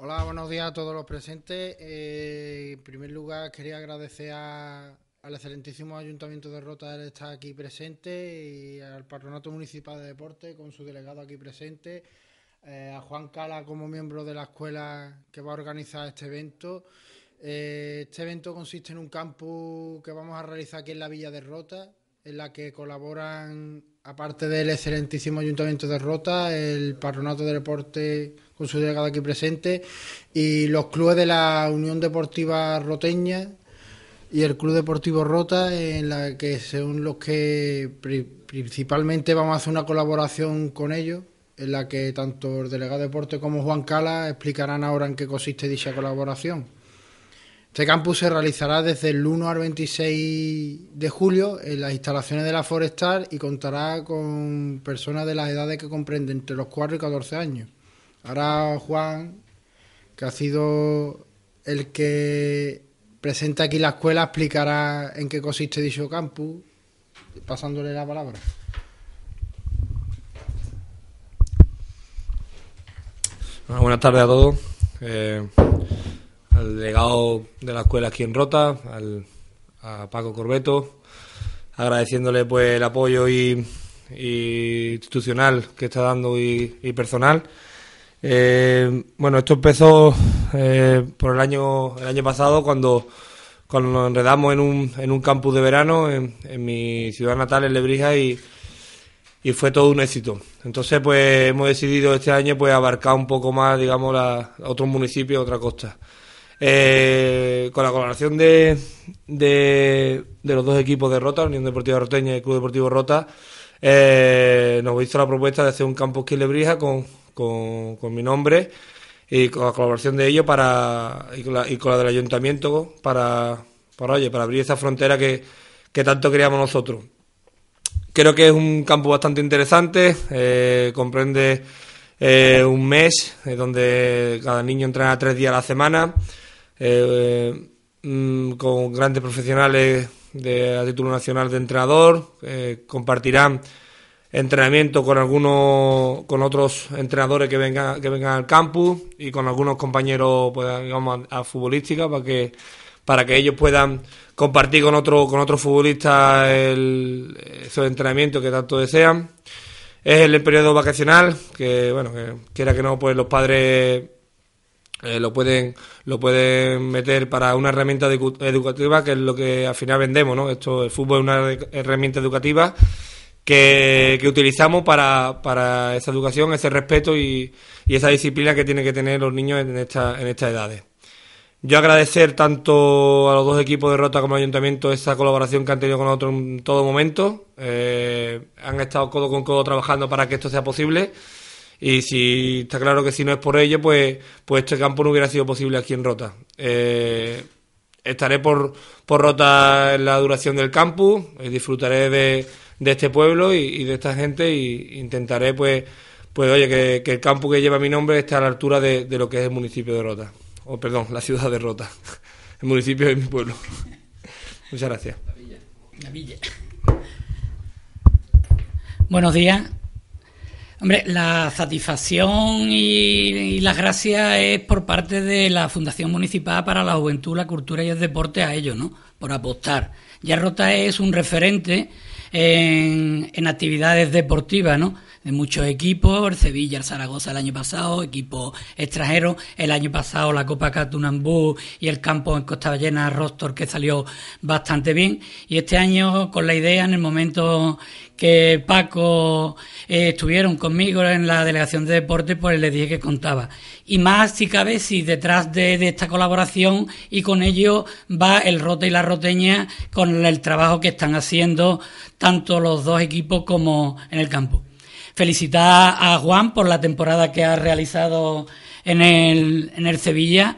Hola, buenos días a todos los presentes. Eh, en primer lugar, quería agradecer al excelentísimo Ayuntamiento de Rota el estar aquí presente y al Patronato Municipal de Deporte con su delegado aquí presente, eh, a Juan Cala como miembro de la escuela que va a organizar este evento. Eh, este evento consiste en un campus que vamos a realizar aquí en la Villa de Rota, en la que colaboran, aparte del excelentísimo Ayuntamiento de Rota, el Patronato de Deporte con su delegado aquí presente y los clubes de la Unión Deportiva Roteña y el Club Deportivo Rota, en la que según los que principalmente vamos a hacer una colaboración con ellos, en la que tanto el delegado de deporte como Juan Cala explicarán ahora en qué consiste dicha colaboración. Este campus se realizará desde el 1 al 26 de julio en las instalaciones de la Forestal y contará con personas de las edades que comprenden entre los 4 y 14 años. Ahora Juan, que ha sido el que presenta aquí la escuela, explicará en qué consiste dicho campus, pasándole la palabra. buenas tardes a todos. Eh, al delegado de la escuela aquí en Rota, al, a Paco Corbeto, agradeciéndole pues el apoyo y, institucional que está dando y, personal. Eh, bueno, esto empezó eh, por el año, el año pasado cuando, nos enredamos en un, en un campus de verano en, mi ciudad natal, en Lebrija, y, y fue todo un éxito. Entonces, pues hemos decidido este año pues abarcar un poco más, digamos, la, otros municipios, otra costa. Eh, con la colaboración de, de, los dos equipos de Rota, Unión Deportiva Roteña y Club Deportivo Rota, eh, nos hizo la propuesta de hacer un campo esquilebrija... con, con, con mi nombre y con la colaboración de ellos para, y, con la, del ayuntamiento para, para, para abrir esa frontera que, que tanto queríamos nosotros. Creo que es un campo bastante interesante, eh, comprende un mes donde cada niño entrena tres días a la semana. Eh, mm, con grandes profesionales de, a título nacional de entrenador, eh, compartirán entrenamiento con algunos, con otros entrenadores que vengan, que vengan al campus y con algunos compañeros, pues, a, futbolística para que para que ellos puedan compartir con otro con otros futbolistas el, entrenamiento que tanto desean. Es el periodo vacacional, que bueno, que quiera que no, pues los padres eh, lo pueden lo pueden meter para una herramienta educativa que es lo que al final vendemos no esto el fútbol es una herramienta educativa que, utilizamos para, esa educación ese respeto y, esa disciplina que tienen que tener los niños en esta en estas edades yo agradecer tanto a los dos equipos de Rota como al Ayuntamiento esa colaboración que han tenido con nosotros en todo momento. Eh, han estado codo con codo trabajando para que esto sea posible. Y si está claro que si no es por ello, pues, pues este campo no hubiera sido posible aquí en Rota. Eh, estaré por, por Rota en la duración del campus, eh, disfrutaré de, este pueblo y, de esta gente y intentaré pues, pues oye, que, el campo que lleva mi nombre esté a la altura de, lo que es el municipio de Rota. O perdón, la ciudad de Rota. El municipio de mi pueblo. Muchas gracias. Buenos días. Hombre, la satisfacción y, la las gracias es por parte de la Fundación Municipal para la Juventud, la Cultura y el Deporte a ellos, ¿no? Por apostar. Ya Rota es un referente en, en, actividades deportivas, ¿no? De muchos equipos, el Sevilla, el Zaragoza el año pasado, equipos extranjeros, el año pasado la Copa Catunambú y el campo en Costa Ballena, Rostor, que salió bastante bien. Y este año, con la idea, en el momento que Paco eh, estuvieron conmigo en la delegación de deporte, pues les dije que contaba. Y más si cabe, si detrás de, esta colaboración y con ello va el Rote y la Roteña con el trabajo que están haciendo tanto los dos equipos como en el campo. Felicitar a Juan por la temporada que ha realizado en el, en el Sevilla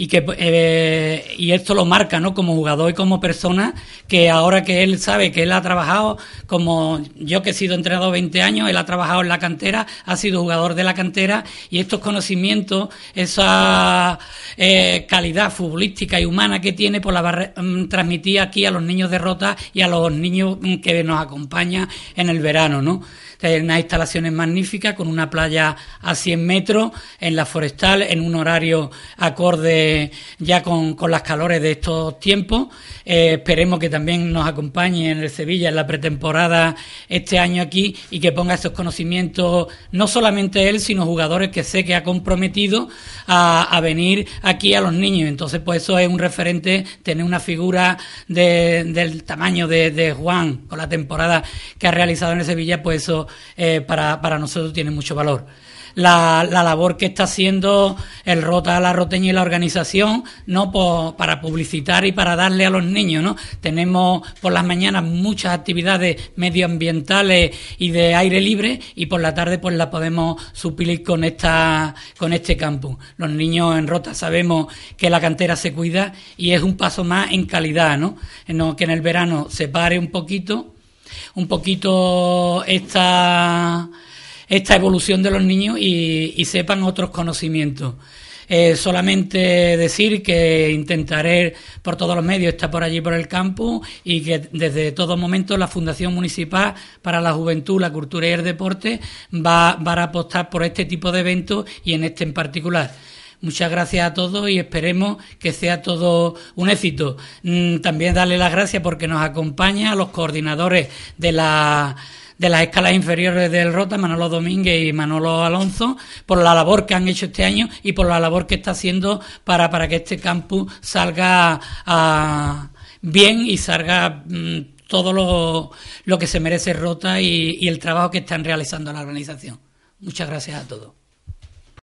y que eh, y esto lo marca no como jugador y como persona que ahora que él sabe que él ha trabajado como yo que he sido entrenado 20 años él ha trabajado en la cantera ha sido jugador de la cantera y estos conocimientos esa eh, calidad futbolística y humana que tiene por pues la mm, transmitía aquí a los niños de Rota y a los niños que nos acompañan en el verano no unas instalaciones magníficas con una playa a 100 metros en la forestal en un horario acorde ya con, las calores de estos tiempos. Eh, esperemos que también nos acompañe en el Sevilla en la pretemporada este año aquí y que ponga esos conocimientos, no solamente él, sino jugadores que sé que ha comprometido a, venir aquí a los niños. Entonces, pues eso es un referente, tener una figura del tamaño de, Juan con la temporada que ha realizado en el Sevilla, pues eso eh, para nosotros tiene mucho valor la, la labor que está haciendo el Rota, la Roteña y la organización, ¿no? para publicitar y para darle a los niños, ¿no? Tenemos por las mañanas muchas actividades medioambientales y de aire libre y por la tarde pues la podemos suplir con esta con este campus. Los niños en Rota sabemos que la cantera se cuida y es un paso más en calidad, ¿no? que en el verano se pare un poquito, un poquito esta esta evolución de los niños y, sepan otros conocimientos. Eh, solamente decir que intentaré por todos los medios estar por allí, por el campo, y que desde todo momento la Fundación Municipal para la Juventud, la Cultura y el Deporte va, va a apostar por este tipo de eventos y en este en particular. Muchas gracias a todos y esperemos que sea todo un éxito. Mm, también darle las gracias porque nos acompaña a los coordinadores de la de las escalas inferiores del Rota, Manolo Domínguez y Manolo Alonso, por la labor que han hecho este año y por la labor que está haciendo para, para que este campus salga ah, bien y salga mm, todo lo, que se merece Rota y, y el trabajo que están realizando la organización. Muchas gracias a todos.